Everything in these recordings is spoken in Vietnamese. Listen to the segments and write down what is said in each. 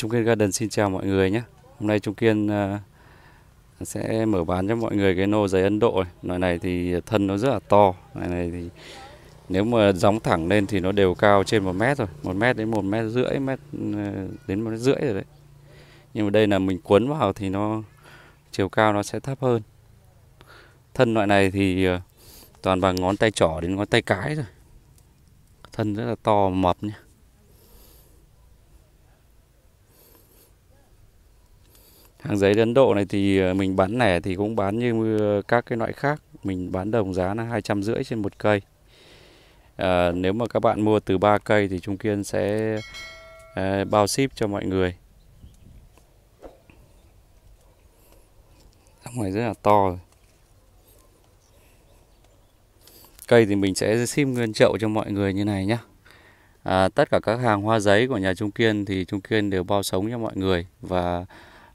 Trung Kiên Garden xin chào mọi người nhé. Hôm nay Trung Kiên ờ, sẽ mở bán cho mọi người cái nô giấy Ấn Độ. Loại này thì thân nó rất là to. Loại này thì nếu mà gióng thẳng lên thì nó đều cao trên một mét rồi. một mét đến một mét rưỡi, mét ờ, đến một mét rưỡi rồi đấy. Nhưng mà đây là mình cuốn vào thì nó chiều cao nó sẽ thấp hơn. Thân loại này thì ờ, toàn bằng ngón tay trỏ đến ngón tay cái rồi. Thân rất là to mập nhé. hàng giấy Ấn Độ này thì ờ, mình bán lẻ thì cũng bán như ờ, các cái loại khác mình bán đồng giá là hai trăm rưỡi trên một cây à, nếu mà các bạn mua từ 3 cây thì Trung Kiên sẽ à, bao ship cho mọi người Ông này rất là to rồi. Cây thì mình sẽ ship nguyên chậu cho mọi người như này nhé à, Tất cả các hàng hoa giấy của nhà Trung Kiên thì Trung Kiên đều bao sống cho mọi người Và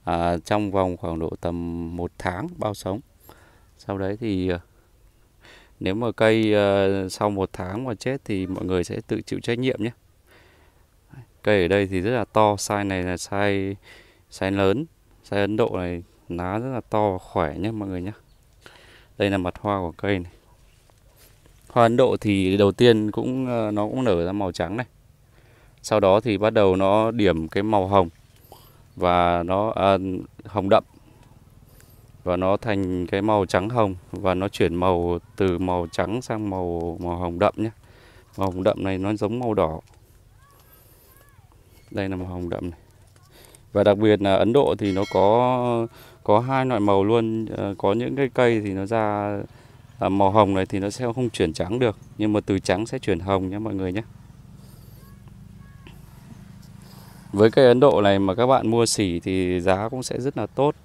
à, trong vòng khoảng độ tầm một tháng bao sống sau đấy thì ờ, nếu mà cây uh, sau một tháng mà chết thì mọi người sẽ tự chịu trách nhiệm nhé cây ở đây thì rất là to size này là size size lớn size Ấn Độ này lá rất là to và khỏe nhé mọi người nhé đây là mặt hoa của cây này hoa Ấn Độ thì đầu tiên cũng ờ, nó cũng nở ra màu trắng này sau đó thì bắt đầu nó điểm cái màu hồng và nó à, hồng đậm và nó thành cái màu trắng hồng và nó chuyển màu từ màu trắng sang màu màu hồng đậm nhé màu hồng đậm này nó giống màu đỏ đây là màu hồng đậm này và đặc biệt là Ấn Độ thì nó có có hai loại màu luôn à, có những cái cây thì nó ra à, màu hồng này thì nó sẽ không chuyển trắng được nhưng mà từ trắng sẽ chuyển hồng nhé mọi người nhé Với cây Ấn Độ này mà các bạn mua xỉ thì giá cũng sẽ rất là tốt.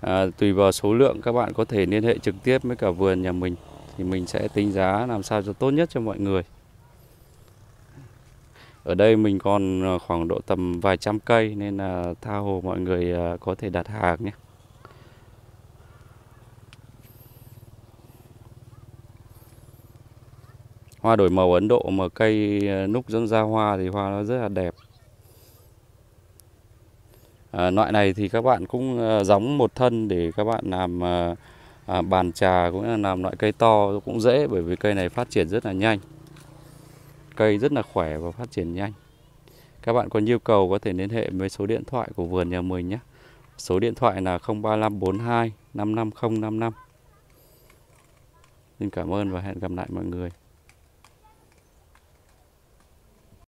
À, tùy vào số lượng các bạn có thể liên hệ trực tiếp với cả vườn nhà mình thì mình sẽ tính giá làm sao cho tốt nhất cho mọi người. Ở đây mình còn à, khoảng độ tầm vài trăm cây nên là tha hồ mọi người à, có thể đặt hàng nhé. Hoa đổi màu Ấn Độ mà cây à, núc dẫn ra hoa thì hoa nó rất là đẹp. Ờ, loại này thì các bạn cũng ờ, giống một thân để các bạn làm ờ, à, bàn trà cũng là làm loại cây to cũng dễ bởi vì cây này phát triển rất là nhanh. Cây rất là khỏe và phát triển nhanh. Các bạn có nhu cầu có thể liên hệ với số điện thoại của vườn nhà mình nhé. Số điện thoại là 03542 55055. Xin cảm ơn và hẹn gặp lại mọi người.